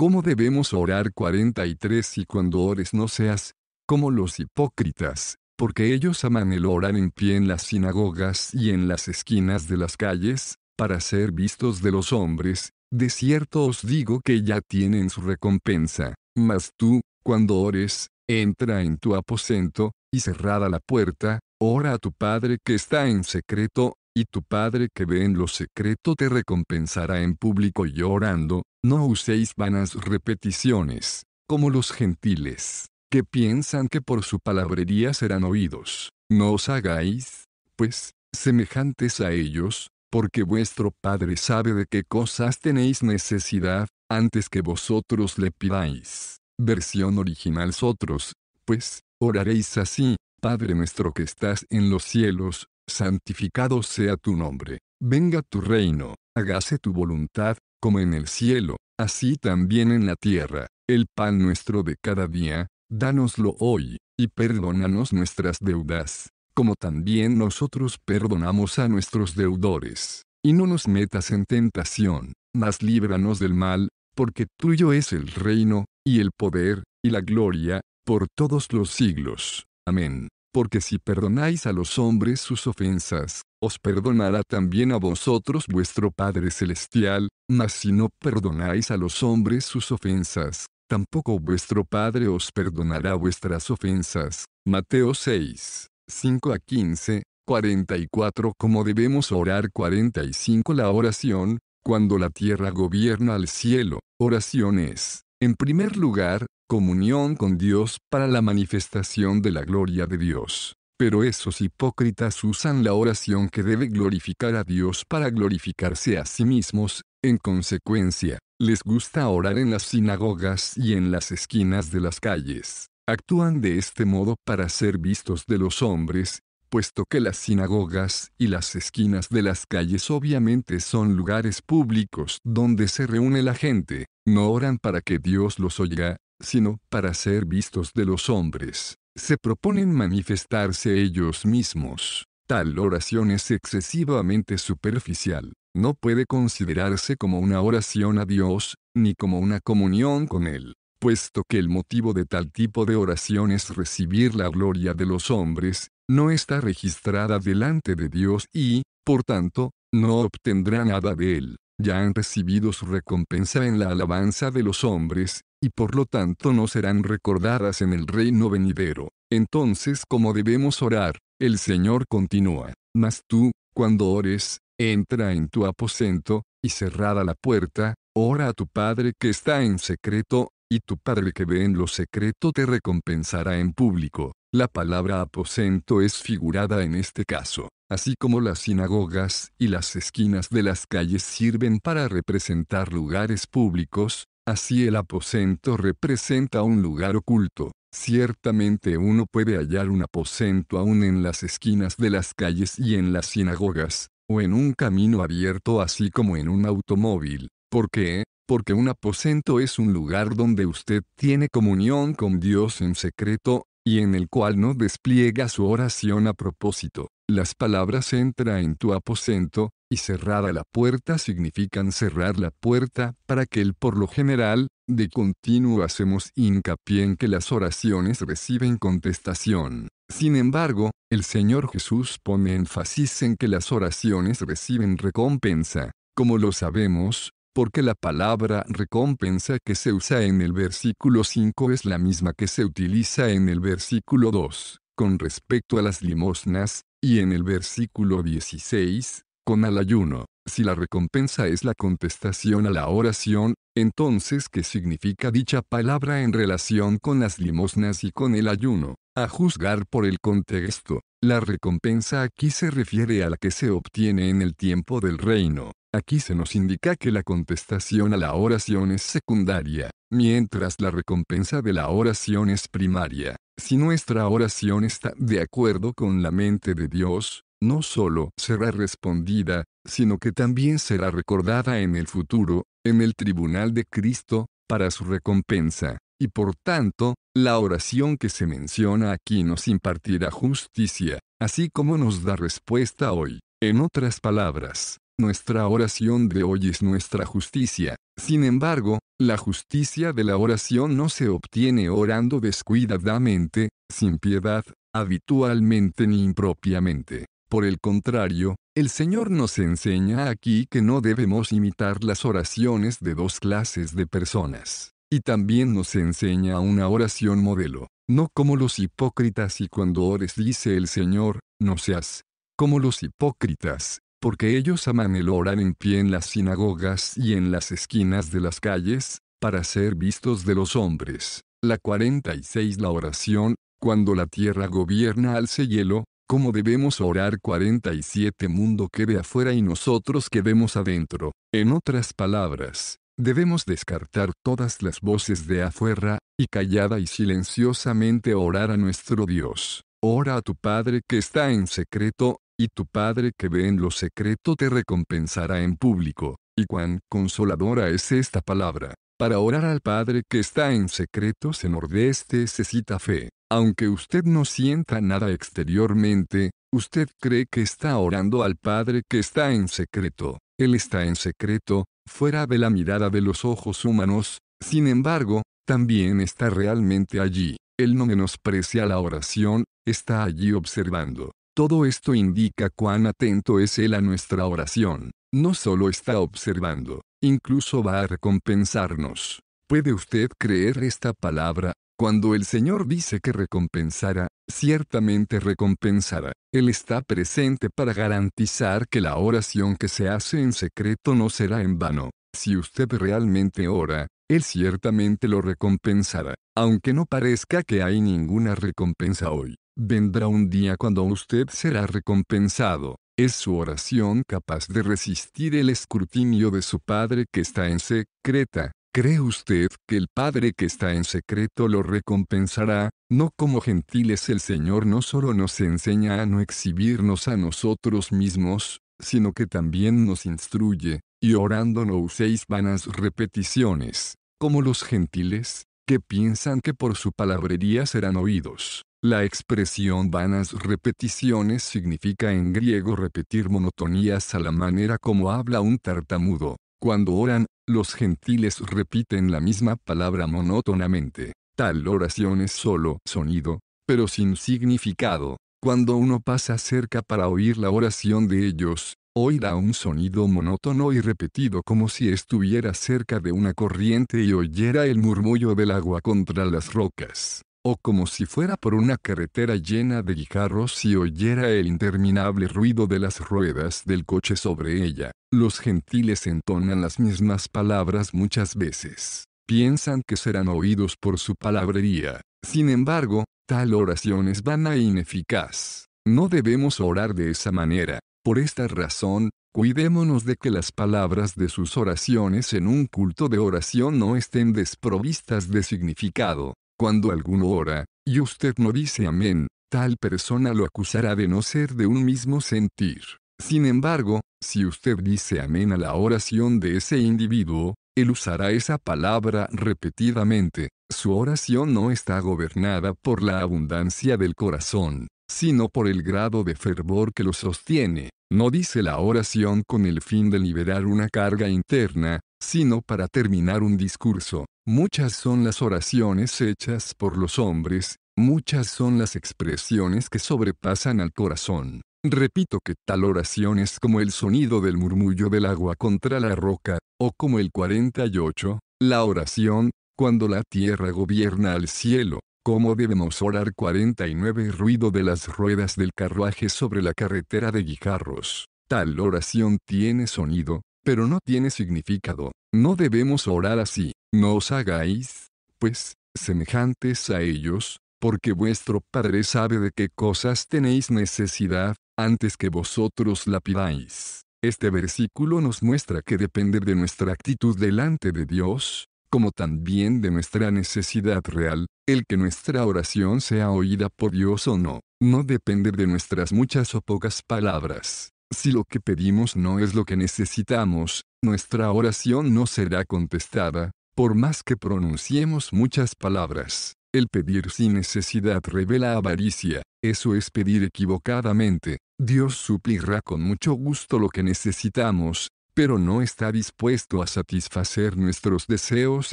¿Cómo debemos orar 43 y cuando ores no seas como los hipócritas, porque ellos aman el orar en pie en las sinagogas y en las esquinas de las calles, para ser vistos de los hombres, de cierto os digo que ya tienen su recompensa, mas tú, cuando ores, entra en tu aposento, y cerrada la puerta, ora a tu Padre que está en secreto, y tu Padre que ve en lo secreto te recompensará en público llorando. no uséis vanas repeticiones, como los gentiles, que piensan que por su palabrería serán oídos. No os hagáis, pues, semejantes a ellos, porque vuestro Padre sabe de qué cosas tenéis necesidad, antes que vosotros le pidáis. Versión original Sotros, pues, oraréis así, Padre nuestro que estás en los cielos, santificado sea tu nombre, venga tu reino, hágase tu voluntad, como en el cielo, así también en la tierra. El pan nuestro de cada día, dánoslo hoy, y perdónanos nuestras deudas, como también nosotros perdonamos a nuestros deudores. Y no nos metas en tentación, mas líbranos del mal, porque tuyo es el reino, y el poder, y la gloria, por todos los siglos. Amén porque si perdonáis a los hombres sus ofensas, os perdonará también a vosotros vuestro Padre Celestial, mas si no perdonáis a los hombres sus ofensas, tampoco vuestro Padre os perdonará vuestras ofensas. Mateo 6, 5 a 15, 44 Como debemos orar 45 La oración, cuando la tierra gobierna al cielo, oraciones. En primer lugar, comunión con Dios para la manifestación de la gloria de Dios. Pero esos hipócritas usan la oración que debe glorificar a Dios para glorificarse a sí mismos, en consecuencia, les gusta orar en las sinagogas y en las esquinas de las calles. Actúan de este modo para ser vistos de los hombres, puesto que las sinagogas y las esquinas de las calles obviamente son lugares públicos donde se reúne la gente, no oran para que Dios los oiga, sino para ser vistos de los hombres. Se proponen manifestarse ellos mismos. Tal oración es excesivamente superficial. No puede considerarse como una oración a Dios, ni como una comunión con Él puesto que el motivo de tal tipo de oración es recibir la gloria de los hombres, no está registrada delante de Dios y, por tanto, no obtendrá nada de él. Ya han recibido su recompensa en la alabanza de los hombres, y por lo tanto no serán recordadas en el reino venidero. Entonces, como debemos orar? El Señor continúa, mas tú, cuando ores, entra en tu aposento, y cerrada la puerta, ora a tu Padre que está en secreto, y tu Padre que ve en lo secreto te recompensará en público. La palabra aposento es figurada en este caso, así como las sinagogas y las esquinas de las calles sirven para representar lugares públicos, así el aposento representa un lugar oculto. Ciertamente uno puede hallar un aposento aún en las esquinas de las calles y en las sinagogas, o en un camino abierto así como en un automóvil. ¿Por qué? Porque un aposento es un lugar donde usted tiene comunión con Dios en secreto, y en el cual no despliega su oración a propósito. Las palabras entra en tu aposento, y cerrada la puerta significan cerrar la puerta, para que él. por lo general, de continuo hacemos hincapié en que las oraciones reciben contestación. Sin embargo, el Señor Jesús pone énfasis en que las oraciones reciben recompensa. Como lo sabemos, porque la palabra recompensa que se usa en el versículo 5 es la misma que se utiliza en el versículo 2, con respecto a las limosnas, y en el versículo 16, con al ayuno. Si la recompensa es la contestación a la oración, entonces ¿qué significa dicha palabra en relación con las limosnas y con el ayuno? A juzgar por el contexto, la recompensa aquí se refiere a la que se obtiene en el tiempo del reino, Aquí se nos indica que la contestación a la oración es secundaria, mientras la recompensa de la oración es primaria. Si nuestra oración está de acuerdo con la mente de Dios, no solo será respondida, sino que también será recordada en el futuro, en el tribunal de Cristo, para su recompensa. Y por tanto, la oración que se menciona aquí nos impartirá justicia, así como nos da respuesta hoy. En otras palabras, nuestra oración de hoy es nuestra justicia. Sin embargo, la justicia de la oración no se obtiene orando descuidadamente, sin piedad, habitualmente ni impropiamente. Por el contrario, el Señor nos enseña aquí que no debemos imitar las oraciones de dos clases de personas. Y también nos enseña una oración modelo, no como los hipócritas y cuando ores dice el Señor, no seas como los hipócritas, porque ellos aman el orar en pie en las sinagogas y en las esquinas de las calles, para ser vistos de los hombres. La 46 La oración, cuando la tierra gobierna al hielo, como debemos orar 47 mundo que ve afuera y nosotros que vemos adentro? En otras palabras, debemos descartar todas las voces de afuera, y callada y silenciosamente orar a nuestro Dios. Ora a tu Padre que está en secreto, y tu Padre que ve en lo secreto te recompensará en público. Y cuán consoladora es esta palabra. Para orar al Padre que está en secreto se nordeste se cita fe. Aunque usted no sienta nada exteriormente, usted cree que está orando al Padre que está en secreto. Él está en secreto, fuera de la mirada de los ojos humanos, sin embargo, también está realmente allí. Él no menosprecia la oración, está allí observando. Todo esto indica cuán atento es Él a nuestra oración. No solo está observando, incluso va a recompensarnos. ¿Puede usted creer esta palabra? Cuando el Señor dice que recompensará, ciertamente recompensará. Él está presente para garantizar que la oración que se hace en secreto no será en vano. Si usted realmente ora, Él ciertamente lo recompensará, aunque no parezca que hay ninguna recompensa hoy vendrá un día cuando usted será recompensado. Es su oración capaz de resistir el escrutinio de su Padre que está en secreta. ¿Cree usted que el Padre que está en secreto lo recompensará? No como gentiles el Señor no solo nos enseña a no exhibirnos a nosotros mismos, sino que también nos instruye, y orando no uséis vanas repeticiones, como los gentiles, que piensan que por su palabrería serán oídos. La expresión vanas repeticiones significa en griego repetir monotonías a la manera como habla un tartamudo. Cuando oran, los gentiles repiten la misma palabra monótonamente. Tal oración es solo sonido, pero sin significado. Cuando uno pasa cerca para oír la oración de ellos, oirá un sonido monótono y repetido como si estuviera cerca de una corriente y oyera el murmullo del agua contra las rocas o como si fuera por una carretera llena de guijarros y oyera el interminable ruido de las ruedas del coche sobre ella. Los gentiles entonan las mismas palabras muchas veces. Piensan que serán oídos por su palabrería. Sin embargo, tal oración es vana e ineficaz. No debemos orar de esa manera. Por esta razón, Cuidémonos de que las palabras de sus oraciones en un culto de oración no estén desprovistas de significado. Cuando alguno ora, y usted no dice amén, tal persona lo acusará de no ser de un mismo sentir. Sin embargo, si usted dice amén a la oración de ese individuo, él usará esa palabra repetidamente. Su oración no está gobernada por la abundancia del corazón, sino por el grado de fervor que lo sostiene. No dice la oración con el fin de liberar una carga interna, sino para terminar un discurso. Muchas son las oraciones hechas por los hombres, muchas son las expresiones que sobrepasan al corazón. Repito que tal oración es como el sonido del murmullo del agua contra la roca, o como el 48, la oración, cuando la tierra gobierna al cielo. como debemos orar 49 ruido de las ruedas del carruaje sobre la carretera de Guijarros? Tal oración tiene sonido, pero no tiene significado. No debemos orar así, no os hagáis, pues, semejantes a ellos, porque vuestro Padre sabe de qué cosas tenéis necesidad, antes que vosotros la pidáis. Este versículo nos muestra que depende de nuestra actitud delante de Dios, como también de nuestra necesidad real, el que nuestra oración sea oída por Dios o no, no depender de nuestras muchas o pocas palabras. Si lo que pedimos no es lo que necesitamos, nuestra oración no será contestada, por más que pronunciemos muchas palabras. El pedir sin necesidad revela avaricia, eso es pedir equivocadamente. Dios suplirá con mucho gusto lo que necesitamos, pero no está dispuesto a satisfacer nuestros deseos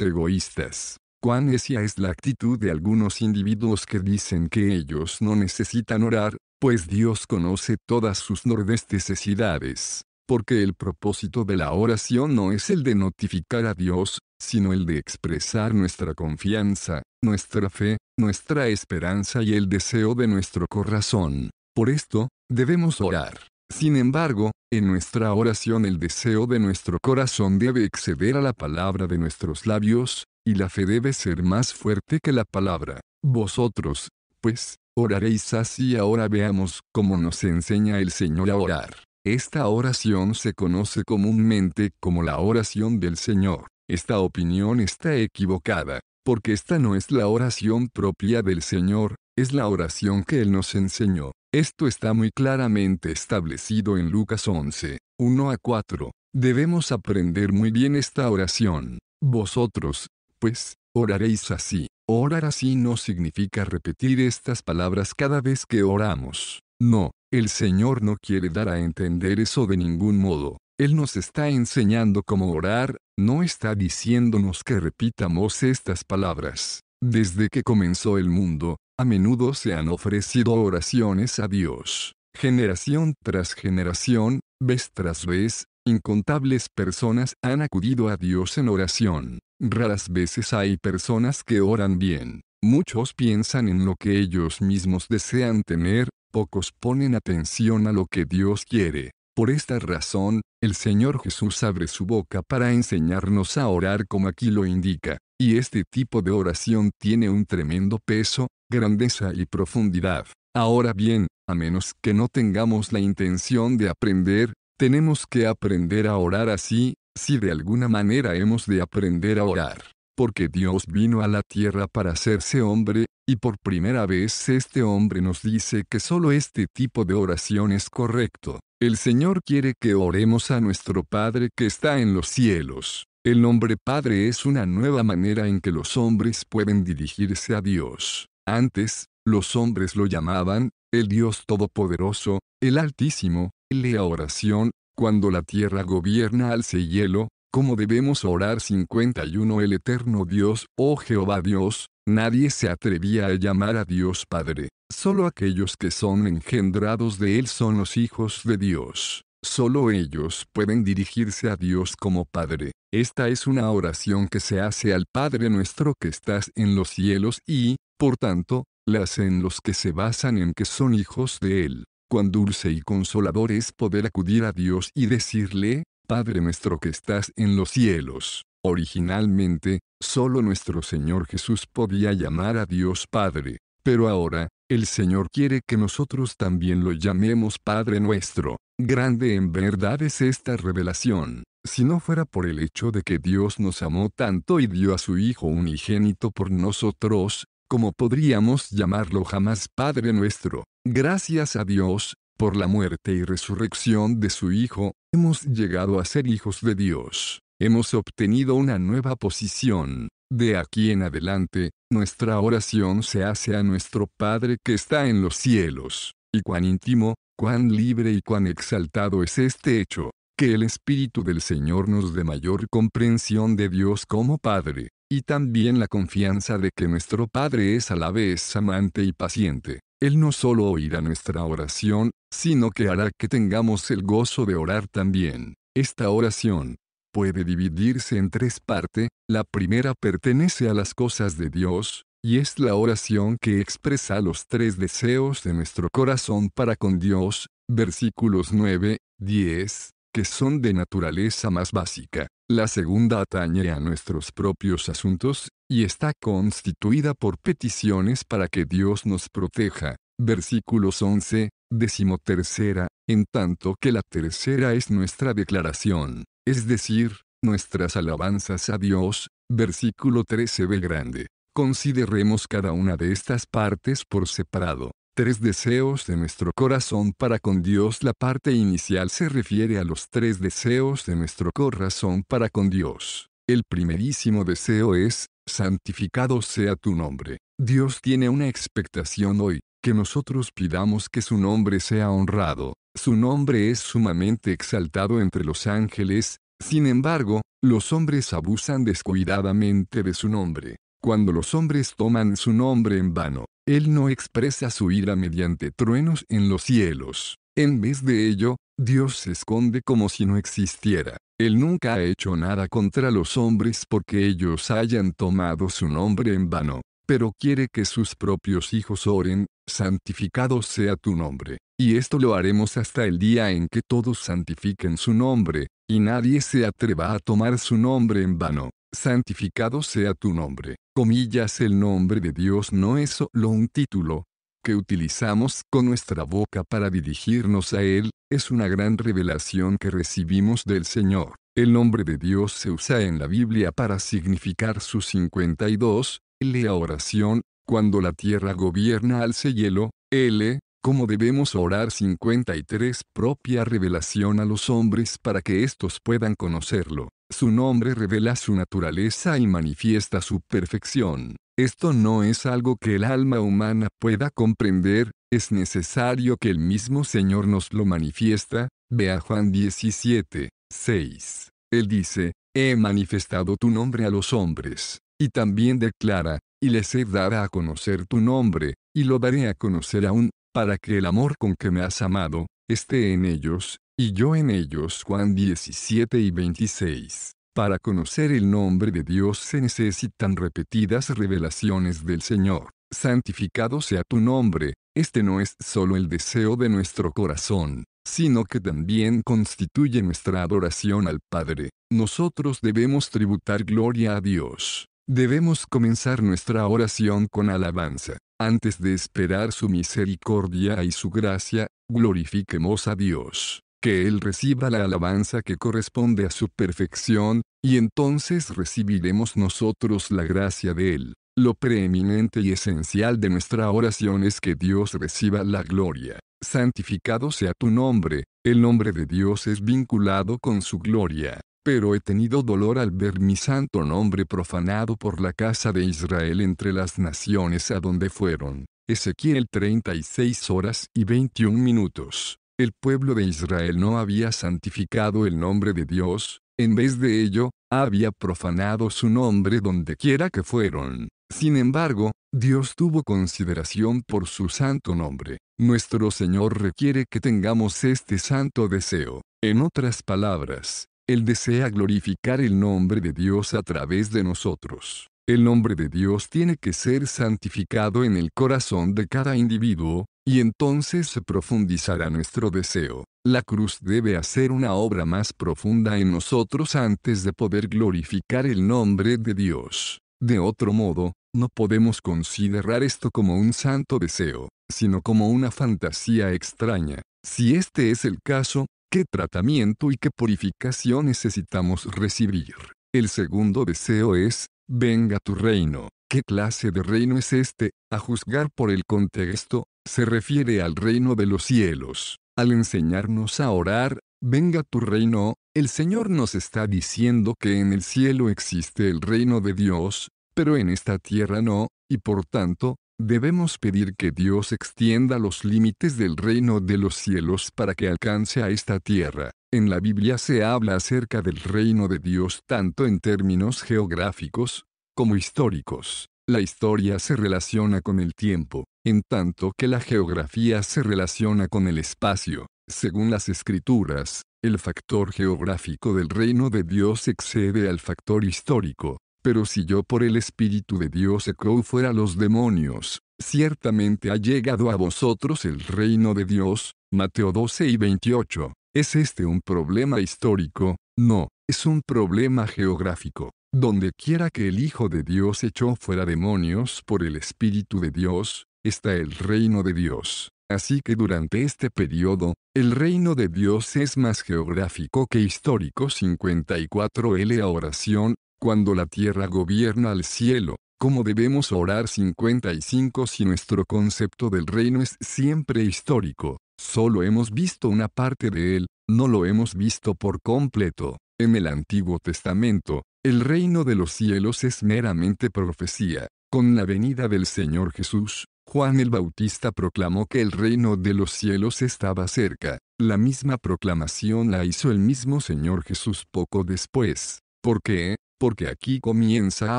egoístas. Cuán necia es la actitud de algunos individuos que dicen que ellos no necesitan orar, pues Dios conoce todas sus nordes necesidades. Porque el propósito de la oración no es el de notificar a Dios, sino el de expresar nuestra confianza, nuestra fe, nuestra esperanza y el deseo de nuestro corazón. Por esto, debemos orar. Sin embargo, en nuestra oración el deseo de nuestro corazón debe exceder a la palabra de nuestros labios, y la fe debe ser más fuerte que la palabra. Vosotros, pues, oraréis así ahora veamos cómo nos enseña el Señor a orar. Esta oración se conoce comúnmente como la oración del Señor. Esta opinión está equivocada, porque esta no es la oración propia del Señor, es la oración que Él nos enseñó. Esto está muy claramente establecido en Lucas 11, 1 a 4. Debemos aprender muy bien esta oración. Vosotros, pues, oraréis así. Orar así no significa repetir estas palabras cada vez que oramos. No, el Señor no quiere dar a entender eso de ningún modo. Él nos está enseñando cómo orar, no está diciéndonos que repitamos estas palabras. Desde que comenzó el mundo, a menudo se han ofrecido oraciones a Dios, generación tras generación, vez tras vez, incontables personas han acudido a Dios en oración. Raras veces hay personas que oran bien. Muchos piensan en lo que ellos mismos desean tener, pocos ponen atención a lo que Dios quiere. Por esta razón, el Señor Jesús abre su boca para enseñarnos a orar como aquí lo indica, y este tipo de oración tiene un tremendo peso, grandeza y profundidad. Ahora bien, a menos que no tengamos la intención de aprender, tenemos que aprender a orar así, si de alguna manera hemos de aprender a orar. Porque Dios vino a la tierra para hacerse hombre, y por primera vez este hombre nos dice que solo este tipo de oración es correcto. El Señor quiere que oremos a nuestro Padre que está en los cielos. El nombre Padre es una nueva manera en que los hombres pueden dirigirse a Dios. Antes, los hombres lo llamaban, el Dios Todopoderoso, el Altísimo, lea oración, cuando la tierra gobierna al y hielo, como debemos orar 51 El eterno Dios, oh Jehová Dios, nadie se atrevía a llamar a Dios Padre, solo aquellos que son engendrados de Él son los hijos de Dios. Solo ellos pueden dirigirse a Dios como Padre. Esta es una oración que se hace al Padre nuestro que estás en los cielos y, por tanto, las en los que se basan en que son hijos de Él. Cuán dulce y consolador es poder acudir a Dios y decirle, Padre nuestro que estás en los cielos. Originalmente, solo nuestro Señor Jesús podía llamar a Dios Padre, pero ahora, el Señor quiere que nosotros también lo llamemos Padre nuestro. Grande en verdad es esta revelación. Si no fuera por el hecho de que Dios nos amó tanto y dio a su Hijo unigénito por nosotros, como podríamos llamarlo jamás Padre nuestro. Gracias a Dios, por la muerte y resurrección de su Hijo, hemos llegado a ser hijos de Dios. Hemos obtenido una nueva posición. De aquí en adelante, nuestra oración se hace a nuestro Padre que está en los cielos. Y cuán íntimo, cuán libre y cuán exaltado es este hecho, que el Espíritu del Señor nos dé mayor comprensión de Dios como Padre y también la confianza de que nuestro Padre es a la vez amante y paciente. Él no solo oirá nuestra oración, sino que hará que tengamos el gozo de orar también. Esta oración puede dividirse en tres partes, la primera pertenece a las cosas de Dios, y es la oración que expresa los tres deseos de nuestro corazón para con Dios, versículos 9, 10, que son de naturaleza más básica. La segunda atañe a nuestros propios asuntos, y está constituida por peticiones para que Dios nos proteja. Versículos 11, decimotercera, en tanto que la tercera es nuestra declaración, es decir, nuestras alabanzas a Dios. Versículo 13b grande. Consideremos cada una de estas partes por separado tres deseos de nuestro corazón para con Dios. La parte inicial se refiere a los tres deseos de nuestro corazón para con Dios. El primerísimo deseo es, santificado sea tu nombre. Dios tiene una expectación hoy, que nosotros pidamos que su nombre sea honrado. Su nombre es sumamente exaltado entre los ángeles, sin embargo, los hombres abusan descuidadamente de su nombre. Cuando los hombres toman su nombre en vano, Él no expresa su ira mediante truenos en los cielos. En vez de ello, Dios se esconde como si no existiera. Él nunca ha hecho nada contra los hombres porque ellos hayan tomado su nombre en vano, pero quiere que sus propios hijos oren, santificado sea tu nombre. Y esto lo haremos hasta el día en que todos santifiquen su nombre, y nadie se atreva a tomar su nombre en vano santificado sea tu nombre. Comillas, el nombre de Dios no es solo un título que utilizamos con nuestra boca para dirigirnos a Él, es una gran revelación que recibimos del Señor. El nombre de Dios se usa en la Biblia para significar su 52, lea oración, cuando la tierra gobierna al cielo, L, cómo debemos orar 53 propia revelación a los hombres para que éstos puedan conocerlo. Su nombre revela su naturaleza y manifiesta su perfección. Esto no es algo que el alma humana pueda comprender, es necesario que el mismo Señor nos lo manifiesta. a Juan 17, 6. Él dice, He manifestado tu nombre a los hombres, y también declara, y les he dado a conocer tu nombre, y lo daré a conocer aún para que el amor con que me has amado, esté en ellos, y yo en ellos. Juan 17 y 26. Para conocer el nombre de Dios se necesitan repetidas revelaciones del Señor. Santificado sea tu nombre, este no es solo el deseo de nuestro corazón, sino que también constituye nuestra adoración al Padre. Nosotros debemos tributar gloria a Dios. Debemos comenzar nuestra oración con alabanza antes de esperar su misericordia y su gracia, glorifiquemos a Dios, que Él reciba la alabanza que corresponde a su perfección, y entonces recibiremos nosotros la gracia de Él. Lo preeminente y esencial de nuestra oración es que Dios reciba la gloria. Santificado sea tu nombre, el nombre de Dios es vinculado con su gloria pero he tenido dolor al ver mi santo nombre profanado por la casa de Israel entre las naciones a donde fueron. Ezequiel 36 horas y 21 minutos. El pueblo de Israel no había santificado el nombre de Dios, en vez de ello, había profanado su nombre dondequiera que fueron. Sin embargo, Dios tuvo consideración por su santo nombre. Nuestro Señor requiere que tengamos este santo deseo. En otras palabras, él desea glorificar el nombre de Dios a través de nosotros. El nombre de Dios tiene que ser santificado en el corazón de cada individuo, y entonces se profundizará nuestro deseo. La cruz debe hacer una obra más profunda en nosotros antes de poder glorificar el nombre de Dios. De otro modo, no podemos considerar esto como un santo deseo, sino como una fantasía extraña. Si este es el caso, qué tratamiento y qué purificación necesitamos recibir. El segundo deseo es, venga tu reino. ¿Qué clase de reino es este? A juzgar por el contexto, se refiere al reino de los cielos. Al enseñarnos a orar, venga tu reino, el Señor nos está diciendo que en el cielo existe el reino de Dios, pero en esta tierra no, y por tanto, Debemos pedir que Dios extienda los límites del reino de los cielos para que alcance a esta tierra. En la Biblia se habla acerca del reino de Dios tanto en términos geográficos como históricos. La historia se relaciona con el tiempo, en tanto que la geografía se relaciona con el espacio. Según las escrituras, el factor geográfico del reino de Dios excede al factor histórico. Pero si yo por el Espíritu de Dios echó fuera los demonios, ciertamente ha llegado a vosotros el reino de Dios, Mateo 12 y 28. ¿Es este un problema histórico? No, es un problema geográfico. Donde quiera que el Hijo de Dios echó fuera demonios por el Espíritu de Dios, está el reino de Dios. Así que durante este periodo, el reino de Dios es más geográfico que histórico 54L a oración cuando la tierra gobierna al cielo, ¿cómo debemos orar 55 si nuestro concepto del reino es siempre histórico? Solo hemos visto una parte de él, no lo hemos visto por completo. En el Antiguo Testamento, el reino de los cielos es meramente profecía. Con la venida del Señor Jesús, Juan el Bautista proclamó que el reino de los cielos estaba cerca. La misma proclamación la hizo el mismo Señor Jesús poco después. ¿Por qué? porque aquí comienza a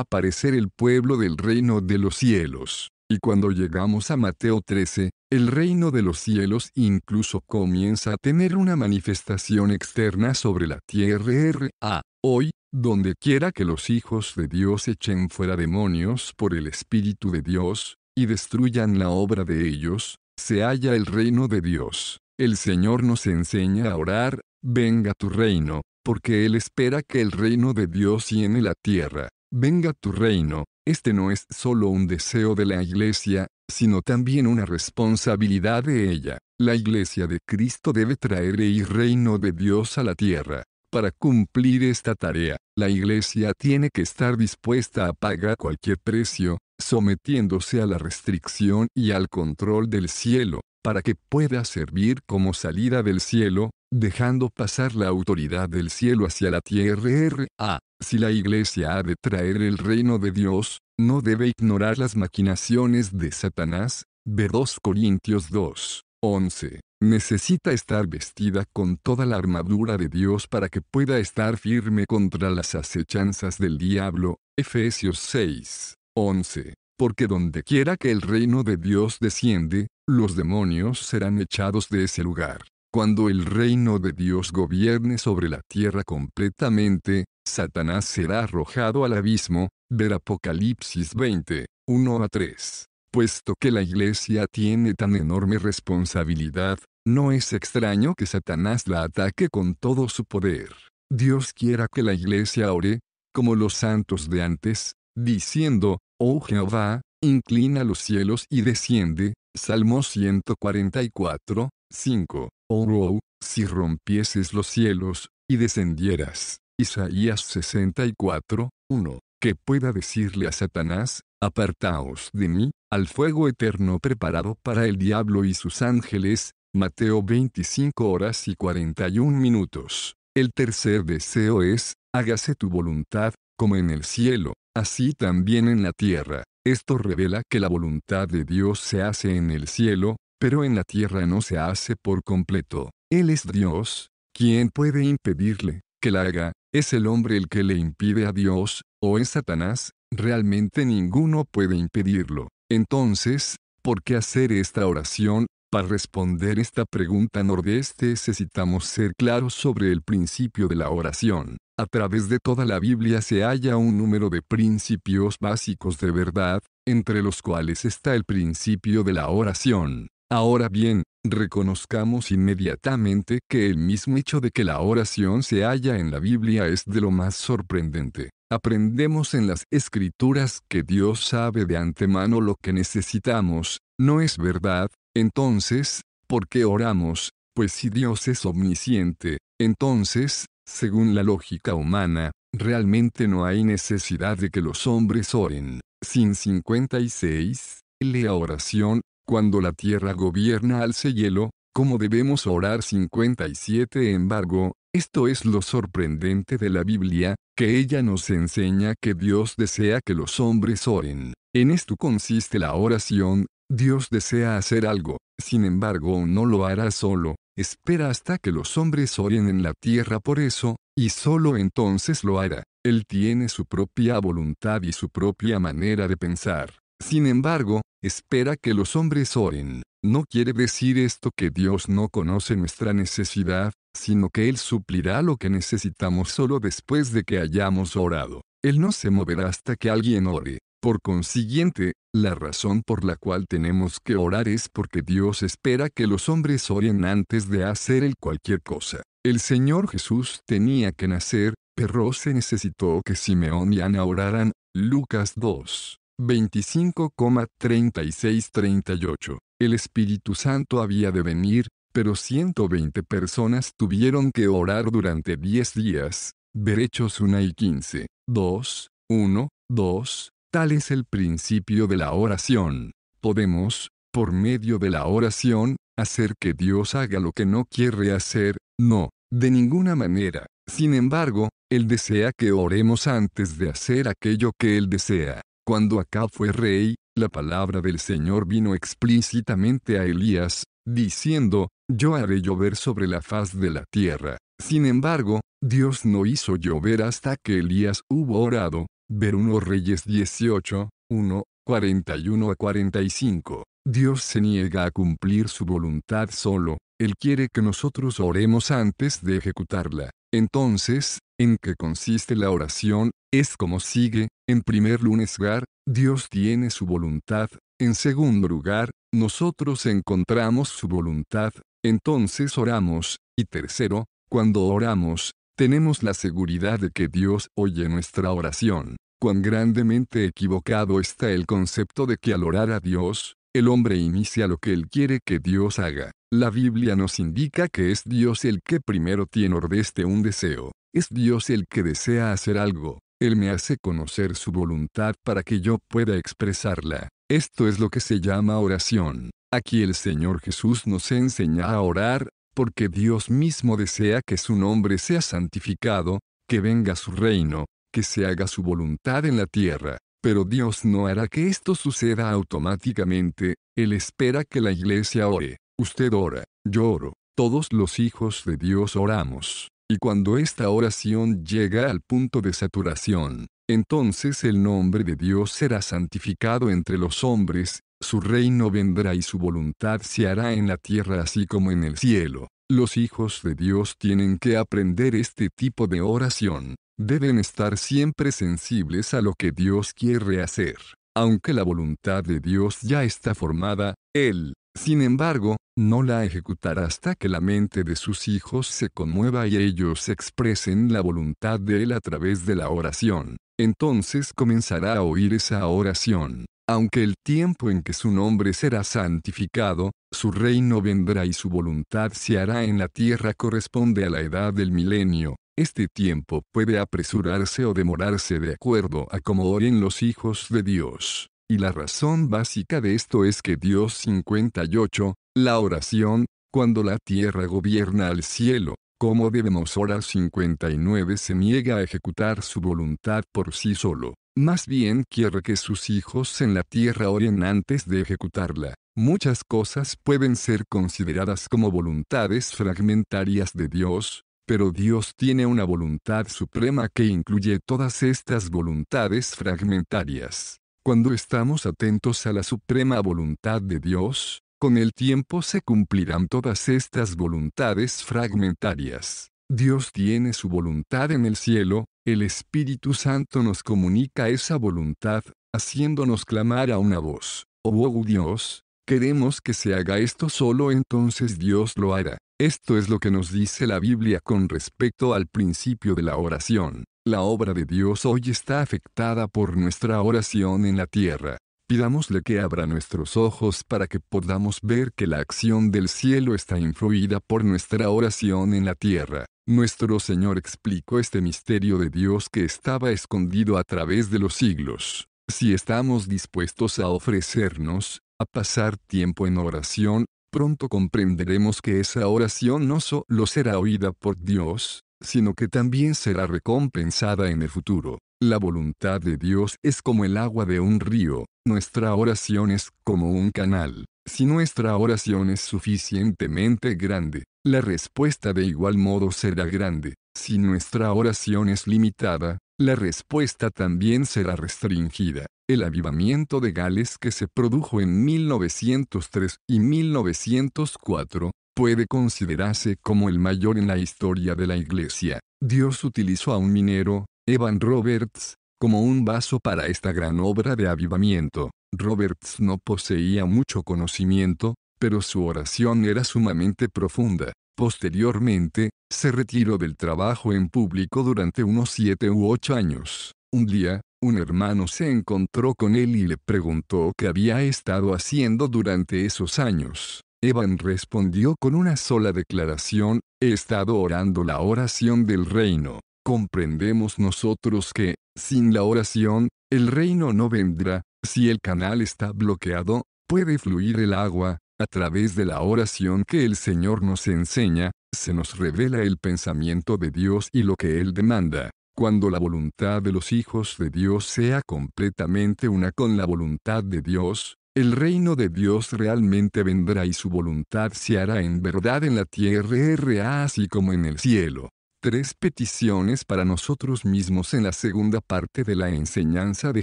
aparecer el pueblo del reino de los cielos. Y cuando llegamos a Mateo 13, el reino de los cielos incluso comienza a tener una manifestación externa sobre la tierra Hoy, donde quiera que los hijos de Dios echen fuera demonios por el Espíritu de Dios, y destruyan la obra de ellos, se halla el reino de Dios. El Señor nos enseña a orar, venga tu reino, porque Él espera que el reino de Dios llene la tierra. Venga tu reino, este no es solo un deseo de la Iglesia, sino también una responsabilidad de ella. La Iglesia de Cristo debe traer el reino de Dios a la tierra. Para cumplir esta tarea, la Iglesia tiene que estar dispuesta a pagar cualquier precio, sometiéndose a la restricción y al control del cielo, para que pueda servir como salida del cielo, dejando pasar la autoridad del cielo hacia la tierra. Ah, si la iglesia ha de traer el reino de Dios, no debe ignorar las maquinaciones de Satanás. De 2 Corintios 2, 11. Necesita estar vestida con toda la armadura de Dios para que pueda estar firme contra las acechanzas del diablo. Efesios 6, 11. Porque donde quiera que el reino de Dios desciende, los demonios serán echados de ese lugar. Cuando el reino de Dios gobierne sobre la tierra completamente, Satanás será arrojado al abismo, ver Apocalipsis 20, 1 a 3. Puesto que la iglesia tiene tan enorme responsabilidad, no es extraño que Satanás la ataque con todo su poder. Dios quiera que la iglesia ore, como los santos de antes, diciendo, Oh Jehová, inclina los cielos y desciende, Salmo 144, 5. Oh, si rompieses los cielos, y descendieras. Isaías 64, 1. Que pueda decirle a Satanás, apartaos de mí, al fuego eterno preparado para el diablo y sus ángeles. Mateo 25 horas y 41 minutos. El tercer deseo es, hágase tu voluntad, como en el cielo, así también en la tierra. Esto revela que la voluntad de Dios se hace en el cielo, pero en la tierra no se hace por completo. Él es Dios, ¿quién puede impedirle que la haga? ¿Es el hombre el que le impide a Dios, o es Satanás? Realmente ninguno puede impedirlo. Entonces, ¿por qué hacer esta oración? Para responder esta pregunta nordeste necesitamos ser claros sobre el principio de la oración. A través de toda la Biblia se halla un número de principios básicos de verdad, entre los cuales está el principio de la oración. Ahora bien, reconozcamos inmediatamente que el mismo hecho de que la oración se halla en la Biblia es de lo más sorprendente. Aprendemos en las escrituras que Dios sabe de antemano lo que necesitamos, ¿no es verdad? Entonces, ¿por qué oramos? Pues si Dios es omnisciente, entonces, según la lógica humana, realmente no hay necesidad de que los hombres oren. Sin 56, la oración cuando la tierra gobierna al hielo, como debemos orar 57 embargo, esto es lo sorprendente de la Biblia, que ella nos enseña que Dios desea que los hombres oren. En esto consiste la oración, Dios desea hacer algo, sin embargo no lo hará solo, espera hasta que los hombres oren en la tierra por eso, y solo entonces lo hará. Él tiene su propia voluntad y su propia manera de pensar. Sin embargo, espera que los hombres oren. No quiere decir esto que Dios no conoce nuestra necesidad, sino que Él suplirá lo que necesitamos solo después de que hayamos orado. Él no se moverá hasta que alguien ore. Por consiguiente, la razón por la cual tenemos que orar es porque Dios espera que los hombres oren antes de hacer el cualquier cosa. El Señor Jesús tenía que nacer, pero se necesitó que Simeón y Ana oraran. Lucas 2. 25,3638. El Espíritu Santo había de venir, pero 120 personas tuvieron que orar durante 10 días. Derechos 1 y 15. 2, 1, 2. Tal es el principio de la oración. Podemos, por medio de la oración, hacer que Dios haga lo que no quiere hacer, no, de ninguna manera. Sin embargo, Él desea que oremos antes de hacer aquello que Él desea. Cuando Acab fue rey, la palabra del Señor vino explícitamente a Elías, diciendo, Yo haré llover sobre la faz de la tierra. Sin embargo, Dios no hizo llover hasta que Elías hubo orado. Ver 1 Reyes 18, 1, 41 a 45. Dios se niega a cumplir su voluntad solo, Él quiere que nosotros oremos antes de ejecutarla. Entonces, en qué consiste la oración, es como sigue, en primer lunesgar, Dios tiene su voluntad, en segundo lugar, nosotros encontramos su voluntad, entonces oramos, y tercero, cuando oramos, tenemos la seguridad de que Dios oye nuestra oración. Cuán grandemente equivocado está el concepto de que al orar a Dios, el hombre inicia lo que él quiere que Dios haga. La Biblia nos indica que es Dios el que primero tiene ordeste un deseo. Es Dios el que desea hacer algo, Él me hace conocer su voluntad para que yo pueda expresarla. Esto es lo que se llama oración. Aquí el Señor Jesús nos enseña a orar, porque Dios mismo desea que su nombre sea santificado, que venga su reino, que se haga su voluntad en la tierra. Pero Dios no hará que esto suceda automáticamente, Él espera que la iglesia ore. Usted ora, yo oro, todos los hijos de Dios oramos. Y cuando esta oración llega al punto de saturación, entonces el nombre de Dios será santificado entre los hombres, su reino vendrá y su voluntad se hará en la tierra así como en el cielo. Los hijos de Dios tienen que aprender este tipo de oración, deben estar siempre sensibles a lo que Dios quiere hacer. Aunque la voluntad de Dios ya está formada, Él, sin embargo, no la ejecutará hasta que la mente de sus hijos se conmueva y ellos expresen la voluntad de Él a través de la oración. Entonces comenzará a oír esa oración. Aunque el tiempo en que su nombre será santificado, su reino vendrá y su voluntad se hará en la tierra corresponde a la edad del milenio. Este tiempo puede apresurarse o demorarse de acuerdo a cómo oren los hijos de Dios. Y la razón básica de esto es que Dios 58, la oración, cuando la tierra gobierna al cielo, como debemos orar 59 se niega a ejecutar su voluntad por sí solo, más bien quiere que sus hijos en la tierra oren antes de ejecutarla. Muchas cosas pueden ser consideradas como voluntades fragmentarias de Dios, pero Dios tiene una voluntad suprema que incluye todas estas voluntades fragmentarias. Cuando estamos atentos a la suprema voluntad de Dios, con el tiempo se cumplirán todas estas voluntades fragmentarias. Dios tiene su voluntad en el cielo, el Espíritu Santo nos comunica esa voluntad, haciéndonos clamar a una voz, oh, oh Dios, queremos que se haga esto solo entonces Dios lo hará. Esto es lo que nos dice la Biblia con respecto al principio de la oración. La obra de Dios hoy está afectada por nuestra oración en la tierra. Pidámosle que abra nuestros ojos para que podamos ver que la acción del cielo está influida por nuestra oración en la tierra. Nuestro Señor explicó este misterio de Dios que estaba escondido a través de los siglos. Si estamos dispuestos a ofrecernos, a pasar tiempo en oración, pronto comprenderemos que esa oración no solo será oída por Dios, sino que también será recompensada en el futuro. La voluntad de Dios es como el agua de un río, nuestra oración es como un canal. Si nuestra oración es suficientemente grande, la respuesta de igual modo será grande. Si nuestra oración es limitada, la respuesta también será restringida. El avivamiento de Gales que se produjo en 1903 y 1904 puede considerarse como el mayor en la historia de la Iglesia. Dios utilizó a un minero, Evan Roberts, como un vaso para esta gran obra de avivamiento. Roberts no poseía mucho conocimiento, pero su oración era sumamente profunda. Posteriormente, se retiró del trabajo en público durante unos siete u ocho años. Un día, un hermano se encontró con él y le preguntó qué había estado haciendo durante esos años. Evan respondió con una sola declaración, he estado orando la oración del reino. Comprendemos nosotros que, sin la oración, el reino no vendrá, si el canal está bloqueado, puede fluir el agua, a través de la oración que el Señor nos enseña, se nos revela el pensamiento de Dios y lo que Él demanda. Cuando la voluntad de los hijos de Dios sea completamente una con la voluntad de Dios, el reino de Dios realmente vendrá y su voluntad se hará en verdad en la tierra así como en el cielo. Tres peticiones para nosotros mismos en la segunda parte de la enseñanza de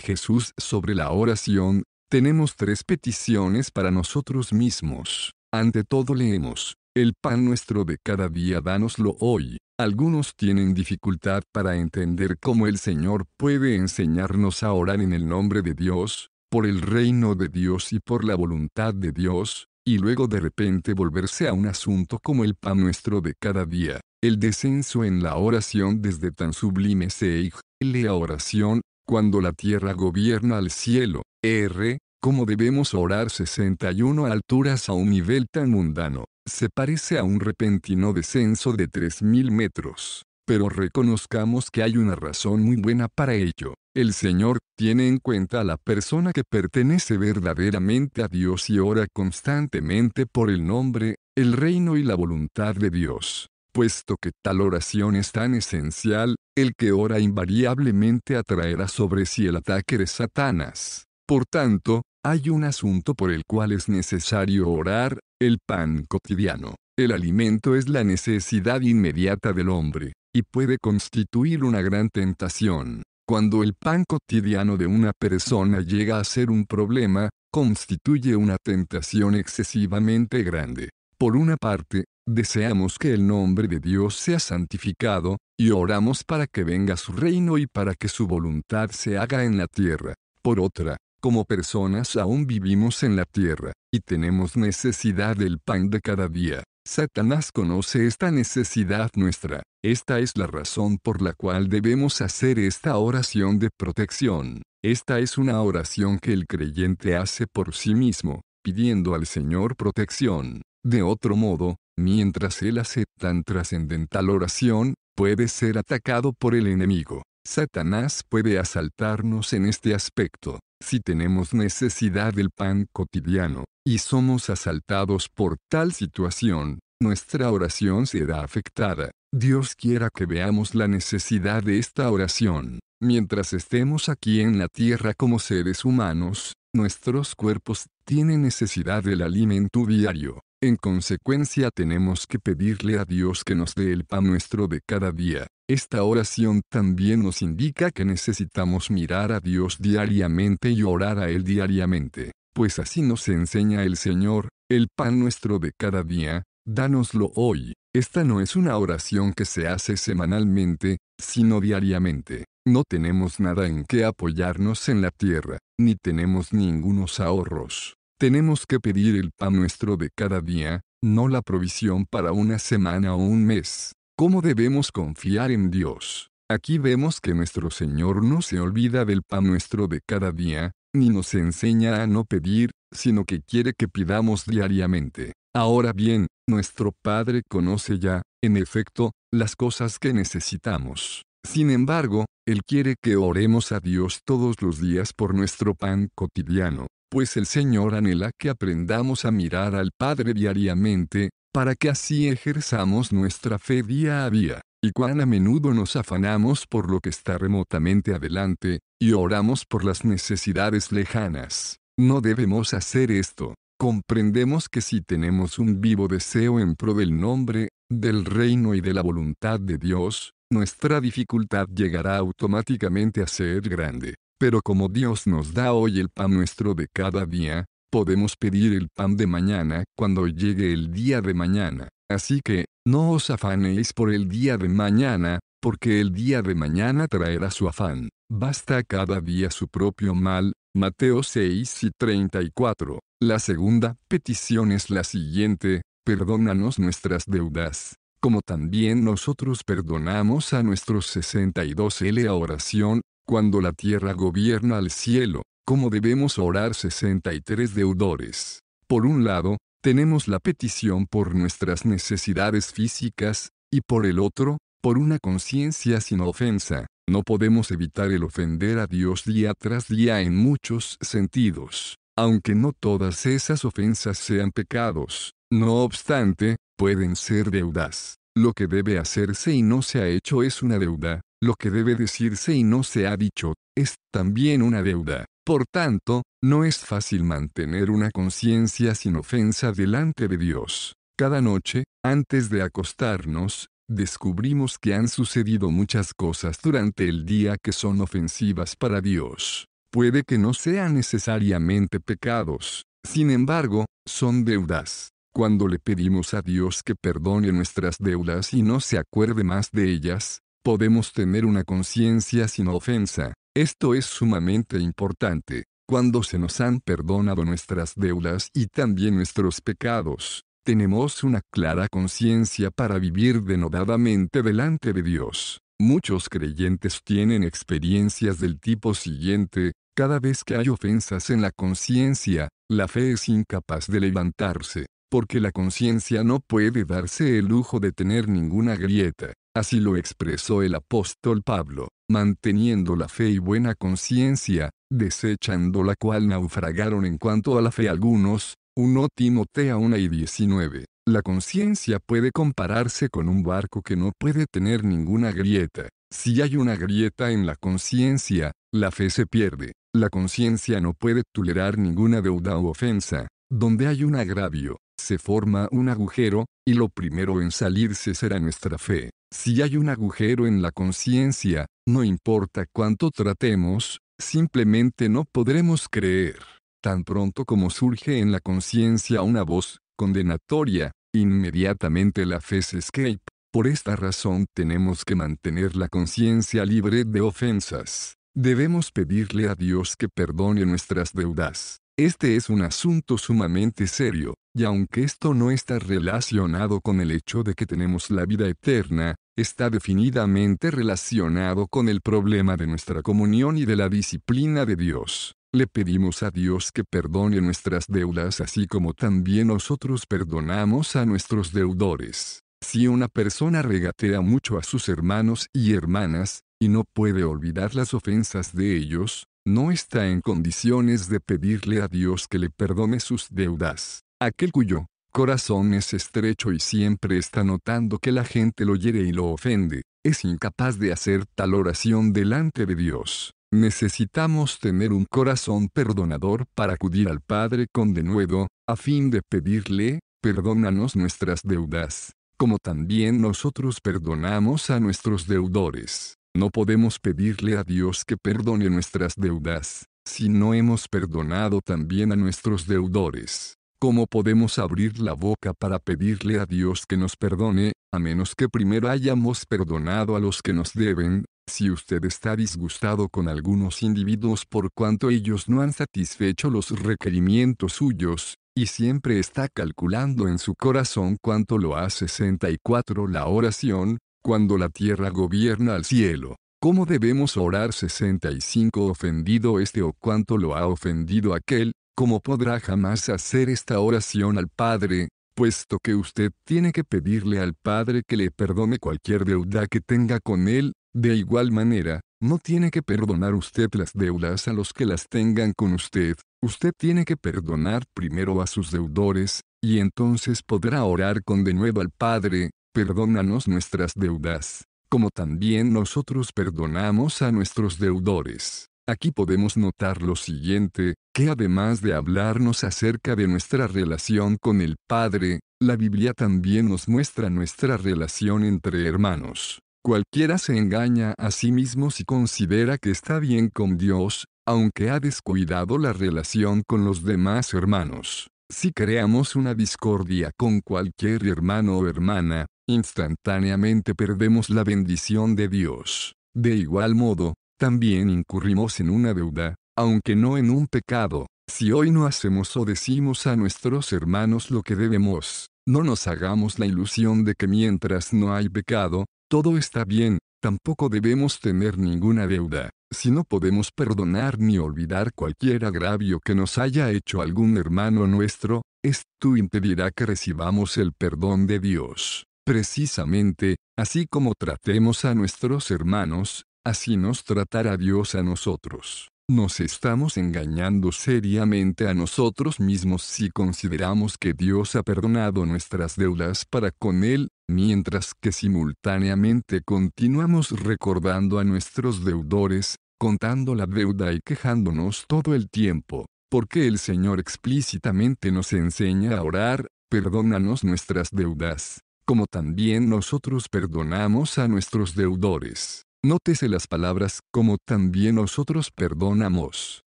Jesús sobre la oración. Tenemos tres peticiones para nosotros mismos. Ante todo leemos, el pan nuestro de cada día danoslo hoy. Algunos tienen dificultad para entender cómo el Señor puede enseñarnos a orar en el nombre de Dios, por el reino de Dios y por la voluntad de Dios, y luego de repente volverse a un asunto como el pan nuestro de cada día, el descenso en la oración desde tan sublime Seig, lea oración, cuando la tierra gobierna al cielo, R, como debemos orar 61 alturas a un nivel tan mundano, se parece a un repentino descenso de 3.000 metros, pero reconozcamos que hay una razón muy buena para ello. El Señor tiene en cuenta a la persona que pertenece verdaderamente a Dios y ora constantemente por el nombre, el reino y la voluntad de Dios. Puesto que tal oración es tan esencial, el que ora invariablemente atraerá sobre sí el ataque de Satanás. Por tanto, hay un asunto por el cual es necesario orar, el pan cotidiano. El alimento es la necesidad inmediata del hombre, y puede constituir una gran tentación. Cuando el pan cotidiano de una persona llega a ser un problema, constituye una tentación excesivamente grande. Por una parte, deseamos que el nombre de Dios sea santificado, y oramos para que venga su reino y para que su voluntad se haga en la tierra. Por otra, como personas aún vivimos en la tierra, y tenemos necesidad del pan de cada día. Satanás conoce esta necesidad nuestra. Esta es la razón por la cual debemos hacer esta oración de protección. Esta es una oración que el creyente hace por sí mismo, pidiendo al Señor protección. De otro modo, mientras él hace tan trascendental oración, puede ser atacado por el enemigo. Satanás puede asaltarnos en este aspecto, si tenemos necesidad del pan cotidiano, y somos asaltados por tal situación, nuestra oración será afectada. Dios quiera que veamos la necesidad de esta oración. Mientras estemos aquí en la tierra como seres humanos, nuestros cuerpos tienen necesidad del alimento diario. En consecuencia tenemos que pedirle a Dios que nos dé el pan nuestro de cada día. Esta oración también nos indica que necesitamos mirar a Dios diariamente y orar a Él diariamente, pues así nos enseña el Señor, el pan nuestro de cada día, dánoslo hoy. Esta no es una oración que se hace semanalmente, sino diariamente. No tenemos nada en qué apoyarnos en la tierra, ni tenemos ningunos ahorros. Tenemos que pedir el pan nuestro de cada día, no la provisión para una semana o un mes. ¿Cómo debemos confiar en Dios? Aquí vemos que nuestro Señor no se olvida del pan nuestro de cada día, ni nos enseña a no pedir, sino que quiere que pidamos diariamente. Ahora bien, nuestro Padre conoce ya, en efecto, las cosas que necesitamos. Sin embargo, Él quiere que oremos a Dios todos los días por nuestro pan cotidiano pues el Señor anhela que aprendamos a mirar al Padre diariamente, para que así ejerzamos nuestra fe día a día, y cuán a menudo nos afanamos por lo que está remotamente adelante, y oramos por las necesidades lejanas. No debemos hacer esto. Comprendemos que si tenemos un vivo deseo en pro del nombre, del reino y de la voluntad de Dios, nuestra dificultad llegará automáticamente a ser grande. Pero como Dios nos da hoy el pan nuestro de cada día, podemos pedir el pan de mañana cuando llegue el día de mañana. Así que, no os afanéis por el día de mañana, porque el día de mañana traerá su afán. Basta cada día su propio mal. Mateo 6 y 34. La segunda petición es la siguiente, perdónanos nuestras deudas, como también nosotros perdonamos a nuestros 62L a oración, cuando la tierra gobierna al cielo, ¿cómo debemos orar 63 deudores? Por un lado, tenemos la petición por nuestras necesidades físicas, y por el otro, por una conciencia sin ofensa. No podemos evitar el ofender a Dios día tras día en muchos sentidos, aunque no todas esas ofensas sean pecados, no obstante, pueden ser deudas. Lo que debe hacerse y no se ha hecho es una deuda, lo que debe decirse y no se ha dicho, es también una deuda. Por tanto, no es fácil mantener una conciencia sin ofensa delante de Dios. Cada noche, antes de acostarnos, descubrimos que han sucedido muchas cosas durante el día que son ofensivas para Dios. Puede que no sean necesariamente pecados, sin embargo, son deudas. Cuando le pedimos a Dios que perdone nuestras deudas y no se acuerde más de ellas, podemos tener una conciencia sin ofensa. Esto es sumamente importante. Cuando se nos han perdonado nuestras deudas y también nuestros pecados, tenemos una clara conciencia para vivir denodadamente delante de Dios. Muchos creyentes tienen experiencias del tipo siguiente, cada vez que hay ofensas en la conciencia, la fe es incapaz de levantarse porque la conciencia no puede darse el lujo de tener ninguna grieta, así lo expresó el apóstol Pablo, manteniendo la fe y buena conciencia, desechando la cual naufragaron en cuanto a la fe algunos, 1 Timotea 1 y 19. La conciencia puede compararse con un barco que no puede tener ninguna grieta. Si hay una grieta en la conciencia, la fe se pierde. La conciencia no puede tolerar ninguna deuda u ofensa. Donde hay un agravio, se forma un agujero, y lo primero en salirse será nuestra fe. Si hay un agujero en la conciencia, no importa cuánto tratemos, simplemente no podremos creer. Tan pronto como surge en la conciencia una voz condenatoria, inmediatamente la fe se escape. Por esta razón tenemos que mantener la conciencia libre de ofensas. Debemos pedirle a Dios que perdone nuestras deudas. Este es un asunto sumamente serio. Y aunque esto no está relacionado con el hecho de que tenemos la vida eterna, está definidamente relacionado con el problema de nuestra comunión y de la disciplina de Dios. Le pedimos a Dios que perdone nuestras deudas así como también nosotros perdonamos a nuestros deudores. Si una persona regatea mucho a sus hermanos y hermanas, y no puede olvidar las ofensas de ellos, no está en condiciones de pedirle a Dios que le perdone sus deudas aquel cuyo corazón es estrecho y siempre está notando que la gente lo hiere y lo ofende, es incapaz de hacer tal oración delante de Dios. Necesitamos tener un corazón perdonador para acudir al Padre con denuedo, a fin de pedirle, perdónanos nuestras deudas, como también nosotros perdonamos a nuestros deudores. No podemos pedirle a Dios que perdone nuestras deudas, si no hemos perdonado también a nuestros deudores. ¿Cómo podemos abrir la boca para pedirle a Dios que nos perdone, a menos que primero hayamos perdonado a los que nos deben? Si usted está disgustado con algunos individuos por cuanto ellos no han satisfecho los requerimientos suyos, y siempre está calculando en su corazón cuánto lo hace 64 la oración, cuando la tierra gobierna al cielo. ¿Cómo debemos orar 65 ofendido este o cuánto lo ha ofendido aquel? ¿Cómo podrá jamás hacer esta oración al Padre, puesto que usted tiene que pedirle al Padre que le perdone cualquier deuda que tenga con él, de igual manera, no tiene que perdonar usted las deudas a los que las tengan con usted, usted tiene que perdonar primero a sus deudores, y entonces podrá orar con de nuevo al Padre, perdónanos nuestras deudas, como también nosotros perdonamos a nuestros deudores. Aquí podemos notar lo siguiente, que además de hablarnos acerca de nuestra relación con el Padre, la Biblia también nos muestra nuestra relación entre hermanos. Cualquiera se engaña a sí mismo si considera que está bien con Dios, aunque ha descuidado la relación con los demás hermanos. Si creamos una discordia con cualquier hermano o hermana, instantáneamente perdemos la bendición de Dios. De igual modo, también incurrimos en una deuda, aunque no en un pecado. Si hoy no hacemos o decimos a nuestros hermanos lo que debemos, no nos hagamos la ilusión de que mientras no hay pecado, todo está bien, tampoco debemos tener ninguna deuda. Si no podemos perdonar ni olvidar cualquier agravio que nos haya hecho algún hermano nuestro, esto impedirá que recibamos el perdón de Dios. Precisamente, así como tratemos a nuestros hermanos, Así nos tratará Dios a nosotros. Nos estamos engañando seriamente a nosotros mismos si consideramos que Dios ha perdonado nuestras deudas para con Él, mientras que simultáneamente continuamos recordando a nuestros deudores, contando la deuda y quejándonos todo el tiempo, porque el Señor explícitamente nos enseña a orar, perdónanos nuestras deudas, como también nosotros perdonamos a nuestros deudores. Nótese las palabras, como también nosotros perdonamos.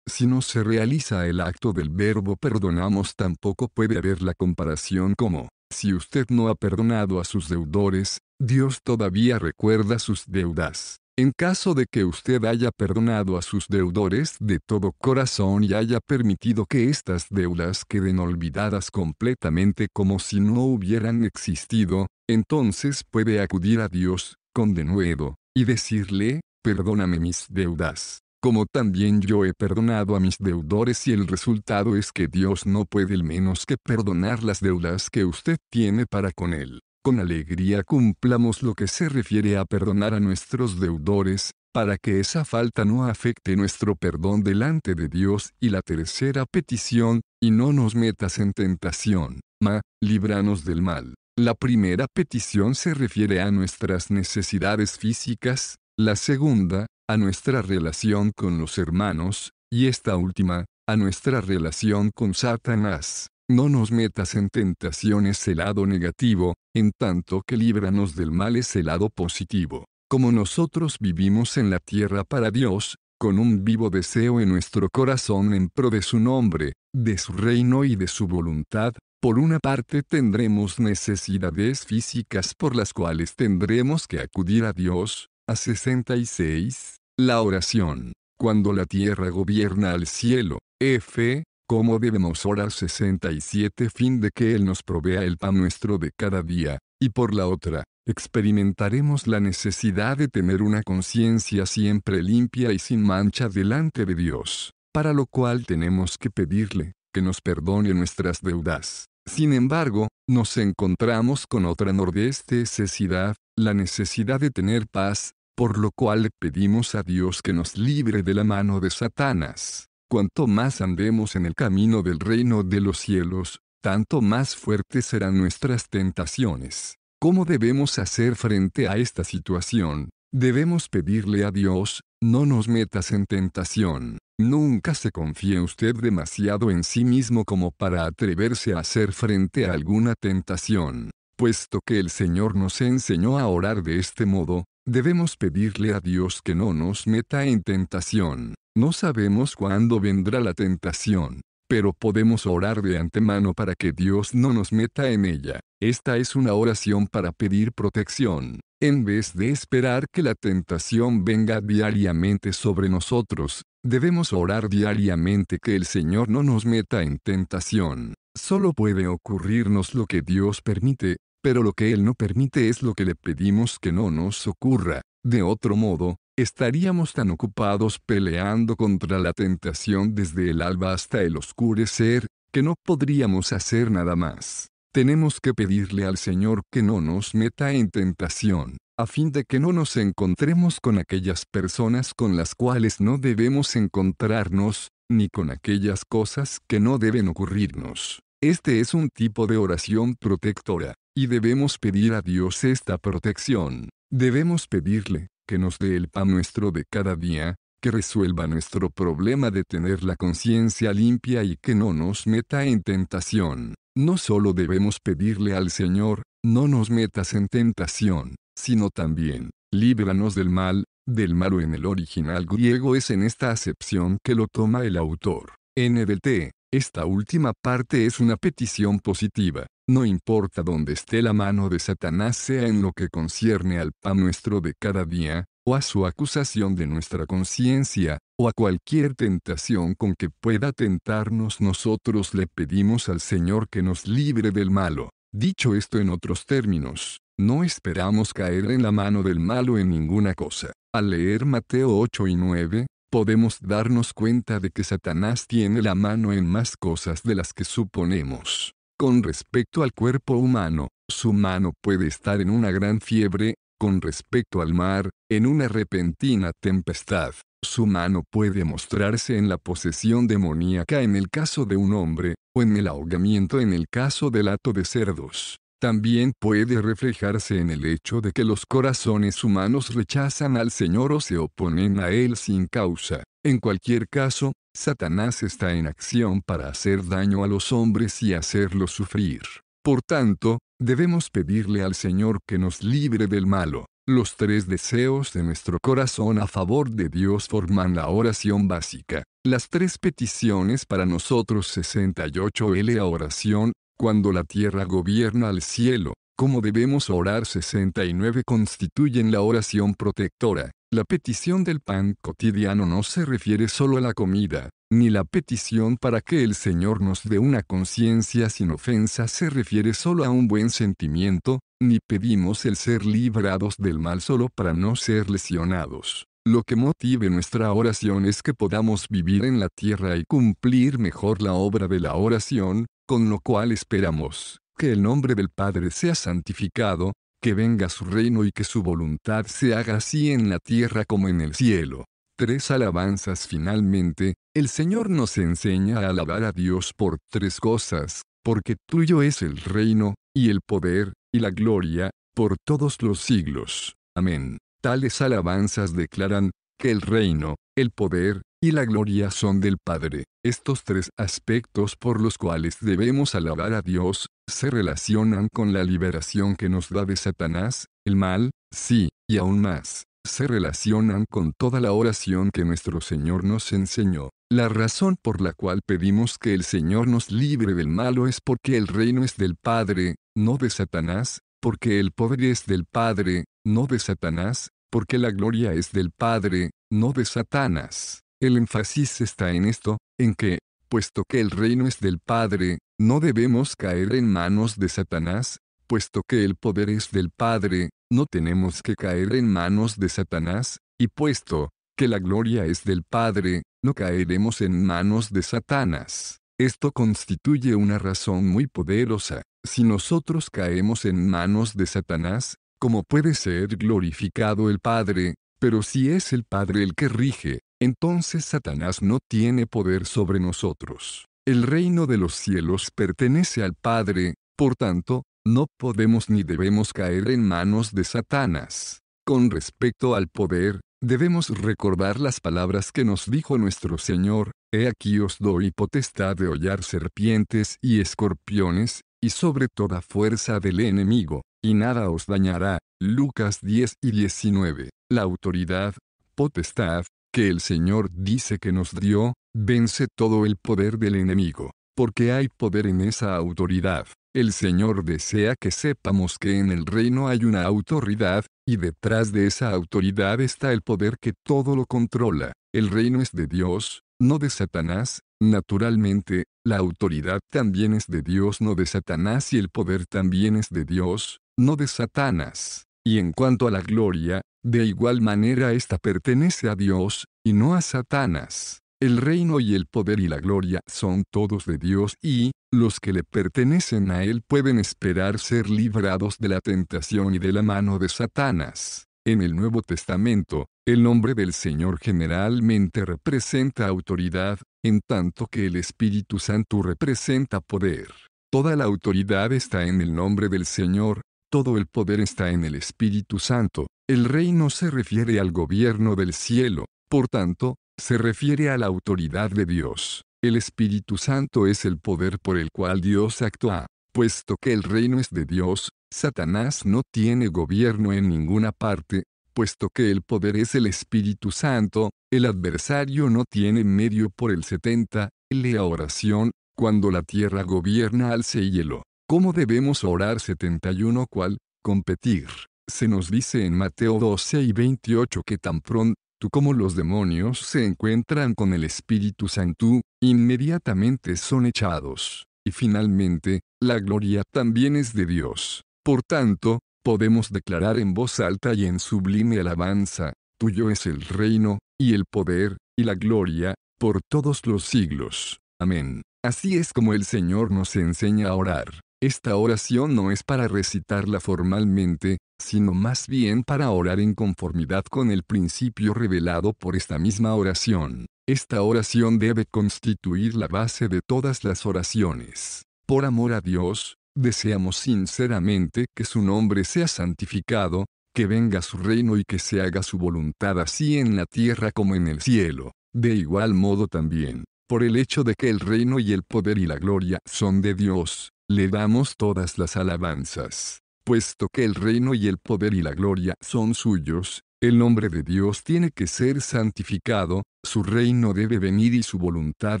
Si no se realiza el acto del verbo perdonamos tampoco puede haber la comparación como, si usted no ha perdonado a sus deudores, Dios todavía recuerda sus deudas. En caso de que usted haya perdonado a sus deudores de todo corazón y haya permitido que estas deudas queden olvidadas completamente como si no hubieran existido, entonces puede acudir a Dios, con denuedo, y decirle, perdóname mis deudas, como también yo he perdonado a mis deudores y el resultado es que Dios no puede menos que perdonar las deudas que usted tiene para con Él. Con alegría cumplamos lo que se refiere a perdonar a nuestros deudores, para que esa falta no afecte nuestro perdón delante de Dios y la tercera petición, y no nos metas en tentación, ma, líbranos del mal. La primera petición se refiere a nuestras necesidades físicas, la segunda, a nuestra relación con los hermanos, y esta última, a nuestra relación con Satanás. No nos metas en tentaciones ese lado negativo, en tanto que líbranos del mal ese lado positivo. Como nosotros vivimos en la tierra para Dios, con un vivo deseo en nuestro corazón en pro de su nombre, de su reino y de su voluntad, por una parte tendremos necesidades físicas por las cuales tendremos que acudir a Dios. A 66. La oración. Cuando la tierra gobierna al cielo. F. ¿Cómo debemos orar 67 fin de que Él nos provea el pan nuestro de cada día? Y por la otra, experimentaremos la necesidad de tener una conciencia siempre limpia y sin mancha delante de Dios, para lo cual tenemos que pedirle, que nos perdone nuestras deudas sin embargo, nos encontramos con otra nordeste necesidad, la necesidad de tener paz, por lo cual pedimos a Dios que nos libre de la mano de Satanás. Cuanto más andemos en el camino del reino de los cielos, tanto más fuertes serán nuestras tentaciones. ¿Cómo debemos hacer frente a esta situación? Debemos pedirle a Dios, no nos metas en tentación. Nunca se confíe usted demasiado en sí mismo como para atreverse a hacer frente a alguna tentación. Puesto que el Señor nos enseñó a orar de este modo, debemos pedirle a Dios que no nos meta en tentación. No sabemos cuándo vendrá la tentación, pero podemos orar de antemano para que Dios no nos meta en ella. Esta es una oración para pedir protección, en vez de esperar que la tentación venga diariamente sobre nosotros, debemos orar diariamente que el Señor no nos meta en tentación. Solo puede ocurrirnos lo que Dios permite, pero lo que Él no permite es lo que le pedimos que no nos ocurra. De otro modo, estaríamos tan ocupados peleando contra la tentación desde el alba hasta el oscurecer, que no podríamos hacer nada más. Tenemos que pedirle al Señor que no nos meta en tentación, a fin de que no nos encontremos con aquellas personas con las cuales no debemos encontrarnos, ni con aquellas cosas que no deben ocurrirnos. Este es un tipo de oración protectora, y debemos pedir a Dios esta protección. Debemos pedirle, que nos dé el pan nuestro de cada día, que resuelva nuestro problema de tener la conciencia limpia y que no nos meta en tentación. No solo debemos pedirle al Señor, no nos metas en tentación, sino también, líbranos del mal, del malo en el original griego es en esta acepción que lo toma el autor. NBT, esta última parte es una petición positiva, no importa dónde esté la mano de Satanás sea en lo que concierne al pan nuestro de cada día, o a su acusación de nuestra conciencia, o a cualquier tentación con que pueda tentarnos nosotros le pedimos al Señor que nos libre del malo. Dicho esto en otros términos, no esperamos caer en la mano del malo en ninguna cosa. Al leer Mateo 8 y 9, podemos darnos cuenta de que Satanás tiene la mano en más cosas de las que suponemos. Con respecto al cuerpo humano, su mano puede estar en una gran fiebre, con respecto al mar, en una repentina tempestad, su mano puede mostrarse en la posesión demoníaca en el caso de un hombre, o en el ahogamiento en el caso del hato de cerdos. También puede reflejarse en el hecho de que los corazones humanos rechazan al Señor o se oponen a Él sin causa. En cualquier caso, Satanás está en acción para hacer daño a los hombres y hacerlos sufrir. Por tanto, Debemos pedirle al Señor que nos libre del malo. Los tres deseos de nuestro corazón a favor de Dios forman la oración básica. Las tres peticiones para nosotros 68L oración, cuando la tierra gobierna al cielo, como debemos orar 69 constituyen la oración protectora. La petición del pan cotidiano no se refiere solo a la comida, ni la petición para que el Señor nos dé una conciencia sin ofensa se refiere solo a un buen sentimiento, ni pedimos el ser librados del mal solo para no ser lesionados. Lo que motive nuestra oración es que podamos vivir en la tierra y cumplir mejor la obra de la oración, con lo cual esperamos que el nombre del Padre sea santificado, que venga su reino y que su voluntad se haga así en la tierra como en el cielo. Tres alabanzas finalmente, el Señor nos enseña a alabar a Dios por tres cosas, porque tuyo es el reino, y el poder, y la gloria, por todos los siglos. Amén. Tales alabanzas declaran que el reino, el poder, y la gloria son del Padre. Estos tres aspectos por los cuales debemos alabar a Dios, se relacionan con la liberación que nos da de Satanás, el mal, sí, y aún más, se relacionan con toda la oración que nuestro Señor nos enseñó. La razón por la cual pedimos que el Señor nos libre del malo es porque el reino es del Padre, no de Satanás, porque el poder es del Padre, no de Satanás, porque la gloria es del Padre, no de Satanás. El énfasis está en esto, en que, puesto que el reino es del Padre, no debemos caer en manos de Satanás, puesto que el poder es del Padre, no tenemos que caer en manos de Satanás, y puesto que la gloria es del Padre, no caeremos en manos de Satanás. Esto constituye una razón muy poderosa. Si nosotros caemos en manos de Satanás, ¿cómo puede ser glorificado el Padre? Pero si es el Padre el que rige, entonces Satanás no tiene poder sobre nosotros. El reino de los cielos pertenece al Padre, por tanto, no podemos ni debemos caer en manos de Satanás. Con respecto al poder, debemos recordar las palabras que nos dijo nuestro Señor, He aquí os doy potestad de hollar serpientes y escorpiones, y sobre toda fuerza del enemigo, y nada os dañará. Lucas 10 y 19. La autoridad, potestad, que el Señor dice que nos dio, Vence todo el poder del enemigo, porque hay poder en esa autoridad. El Señor desea que sepamos que en el reino hay una autoridad, y detrás de esa autoridad está el poder que todo lo controla. El reino es de Dios, no de Satanás, naturalmente, la autoridad también es de Dios, no de Satanás, y el poder también es de Dios, no de Satanás. Y en cuanto a la gloria, de igual manera esta pertenece a Dios, y no a Satanás. El reino y el poder y la gloria son todos de Dios y, los que le pertenecen a Él pueden esperar ser librados de la tentación y de la mano de Satanás. En el Nuevo Testamento, el nombre del Señor generalmente representa autoridad, en tanto que el Espíritu Santo representa poder. Toda la autoridad está en el nombre del Señor, todo el poder está en el Espíritu Santo. El reino se refiere al gobierno del cielo, por tanto, se refiere a la autoridad de Dios. El Espíritu Santo es el poder por el cual Dios actúa. Puesto que el reino es de Dios, Satanás no tiene gobierno en ninguna parte, puesto que el poder es el Espíritu Santo, el adversario no tiene medio por el 70, lea oración, cuando la tierra gobierna al cielo. ¿Cómo debemos orar 71 cual? Competir. Se nos dice en Mateo 12 y 28 que tan pronto tú como los demonios se encuentran con el Espíritu Santo, inmediatamente son echados. Y finalmente, la gloria también es de Dios. Por tanto, podemos declarar en voz alta y en sublime alabanza, tuyo es el reino, y el poder, y la gloria, por todos los siglos. Amén. Así es como el Señor nos enseña a orar. Esta oración no es para recitarla formalmente, sino más bien para orar en conformidad con el principio revelado por esta misma oración. Esta oración debe constituir la base de todas las oraciones. Por amor a Dios, deseamos sinceramente que su nombre sea santificado, que venga su reino y que se haga su voluntad así en la tierra como en el cielo. De igual modo también, por el hecho de que el reino y el poder y la gloria son de Dios, le damos todas las alabanzas puesto que el reino y el poder y la gloria son suyos, el nombre de Dios tiene que ser santificado, su reino debe venir y su voluntad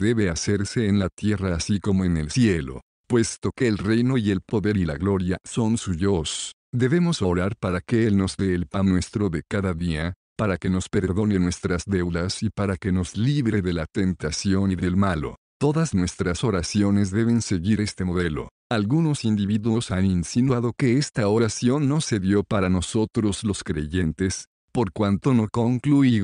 debe hacerse en la tierra así como en el cielo. Puesto que el reino y el poder y la gloria son suyos, debemos orar para que Él nos dé el pan nuestro de cada día, para que nos perdone nuestras deudas y para que nos libre de la tentación y del malo. Todas nuestras oraciones deben seguir este modelo. Algunos individuos han insinuado que esta oración no se dio para nosotros los creyentes, por cuanto no concluye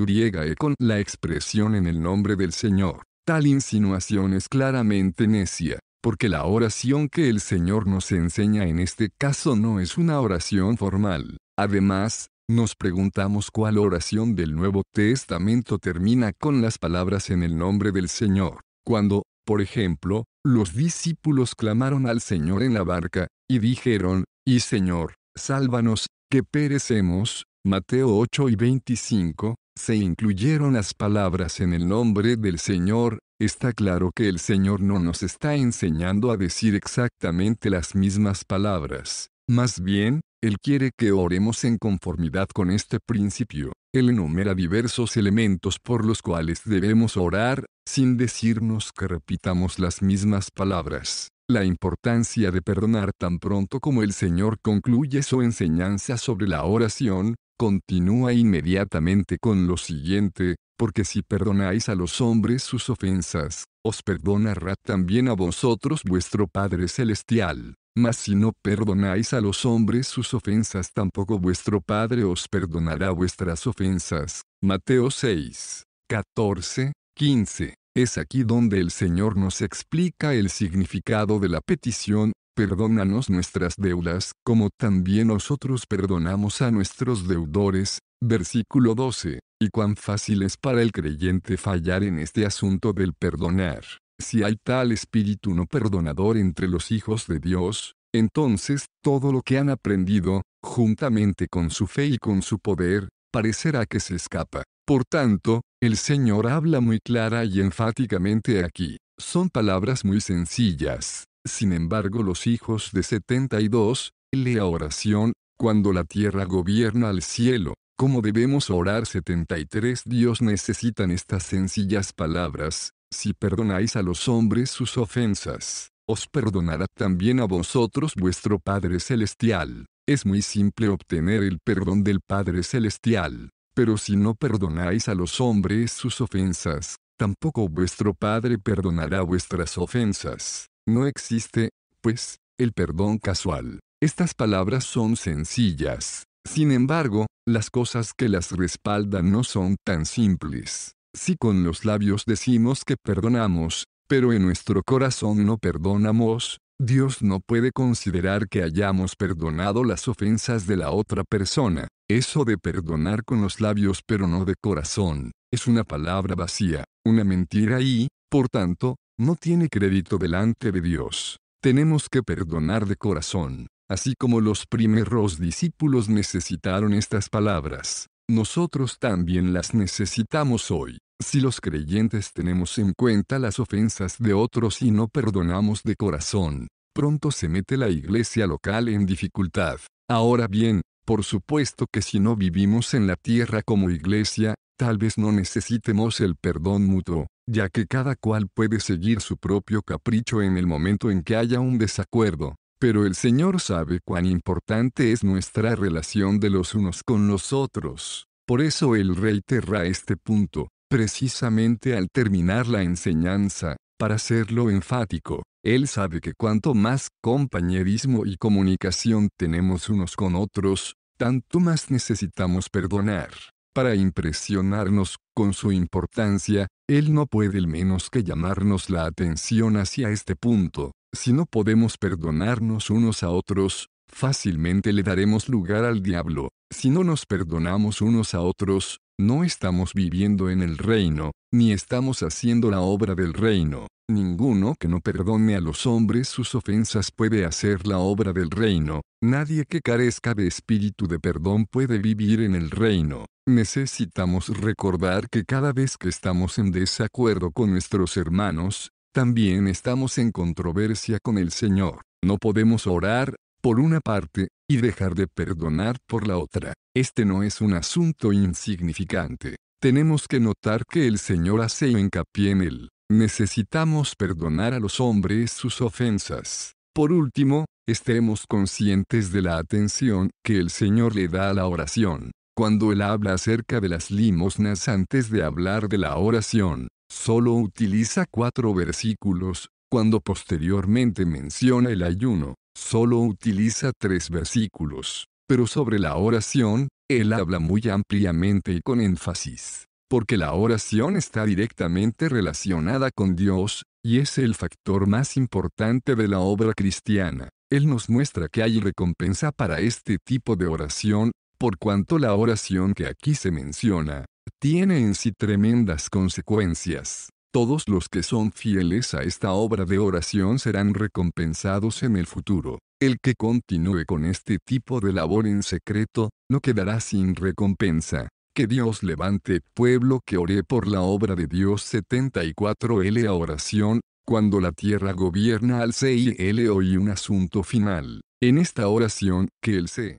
con la expresión en el nombre del Señor. Tal insinuación es claramente necia, porque la oración que el Señor nos enseña en este caso no es una oración formal. Además, nos preguntamos cuál oración del Nuevo Testamento termina con las palabras en el nombre del Señor, cuando, por ejemplo, los discípulos clamaron al Señor en la barca, y dijeron, Y Señor, sálvanos, que perecemos. Mateo 8 y 25, se incluyeron las palabras en el nombre del Señor, está claro que el Señor no nos está enseñando a decir exactamente las mismas palabras. Más bien, Él quiere que oremos en conformidad con este principio. Él enumera diversos elementos por los cuales debemos orar, sin decirnos que repitamos las mismas palabras. La importancia de perdonar tan pronto como el Señor concluye su enseñanza sobre la oración, continúa inmediatamente con lo siguiente, porque si perdonáis a los hombres sus ofensas, os perdonará también a vosotros vuestro Padre Celestial. Mas si no perdonáis a los hombres sus ofensas, tampoco vuestro Padre os perdonará vuestras ofensas. Mateo 6, 14, 15. Es aquí donde el Señor nos explica el significado de la petición, perdónanos nuestras deudas, como también nosotros perdonamos a nuestros deudores. Versículo 12. Y cuán fácil es para el creyente fallar en este asunto del perdonar. Si hay tal espíritu no perdonador entre los hijos de Dios, entonces todo lo que han aprendido, juntamente con su fe y con su poder, parecerá que se escapa. Por tanto, el Señor habla muy clara y enfáticamente aquí. Son palabras muy sencillas. Sin embargo, los hijos de 72, lea oración, cuando la tierra gobierna al cielo, como debemos orar 73 Dios necesitan estas sencillas palabras, si perdonáis a los hombres sus ofensas, os perdonará también a vosotros vuestro Padre Celestial. Es muy simple obtener el perdón del Padre Celestial, pero si no perdonáis a los hombres sus ofensas, tampoco vuestro Padre perdonará vuestras ofensas. No existe, pues, el perdón casual. Estas palabras son sencillas. Sin embargo, las cosas que las respaldan no son tan simples. Si con los labios decimos que perdonamos, pero en nuestro corazón no perdonamos, Dios no puede considerar que hayamos perdonado las ofensas de la otra persona. Eso de perdonar con los labios pero no de corazón, es una palabra vacía, una mentira y, por tanto, no tiene crédito delante de Dios. Tenemos que perdonar de corazón, así como los primeros discípulos necesitaron estas palabras. Nosotros también las necesitamos hoy. Si los creyentes tenemos en cuenta las ofensas de otros y no perdonamos de corazón, pronto se mete la iglesia local en dificultad. Ahora bien, por supuesto que si no vivimos en la tierra como iglesia, tal vez no necesitemos el perdón mutuo, ya que cada cual puede seguir su propio capricho en el momento en que haya un desacuerdo. Pero el Señor sabe cuán importante es nuestra relación de los unos con los otros. Por eso el Rey este punto. Precisamente al terminar la enseñanza, para hacerlo enfático, él sabe que cuanto más compañerismo y comunicación tenemos unos con otros, tanto más necesitamos perdonar. Para impresionarnos con su importancia, él no puede el menos que llamarnos la atención hacia este punto. Si no podemos perdonarnos unos a otros, fácilmente le daremos lugar al diablo. Si no nos perdonamos unos a otros, no estamos viviendo en el reino, ni estamos haciendo la obra del reino. Ninguno que no perdone a los hombres sus ofensas puede hacer la obra del reino. Nadie que carezca de espíritu de perdón puede vivir en el reino. Necesitamos recordar que cada vez que estamos en desacuerdo con nuestros hermanos, también estamos en controversia con el Señor. No podemos orar, por una parte, y dejar de perdonar por la otra. Este no es un asunto insignificante. Tenemos que notar que el Señor hace hincapié en él. Necesitamos perdonar a los hombres sus ofensas. Por último, estemos conscientes de la atención que el Señor le da a la oración. Cuando Él habla acerca de las limosnas antes de hablar de la oración, solo utiliza cuatro versículos, cuando posteriormente menciona el ayuno, Solo utiliza tres versículos, pero sobre la oración, él habla muy ampliamente y con énfasis, porque la oración está directamente relacionada con Dios, y es el factor más importante de la obra cristiana. Él nos muestra que hay recompensa para este tipo de oración, por cuanto la oración que aquí se menciona, tiene en sí tremendas consecuencias. Todos los que son fieles a esta obra de oración serán recompensados en el futuro. El que continúe con este tipo de labor en secreto, no quedará sin recompensa. Que Dios levante pueblo que ore por la obra de Dios 74L a oración, cuando la tierra gobierna al CIL hoy un asunto final. En esta oración, que el C.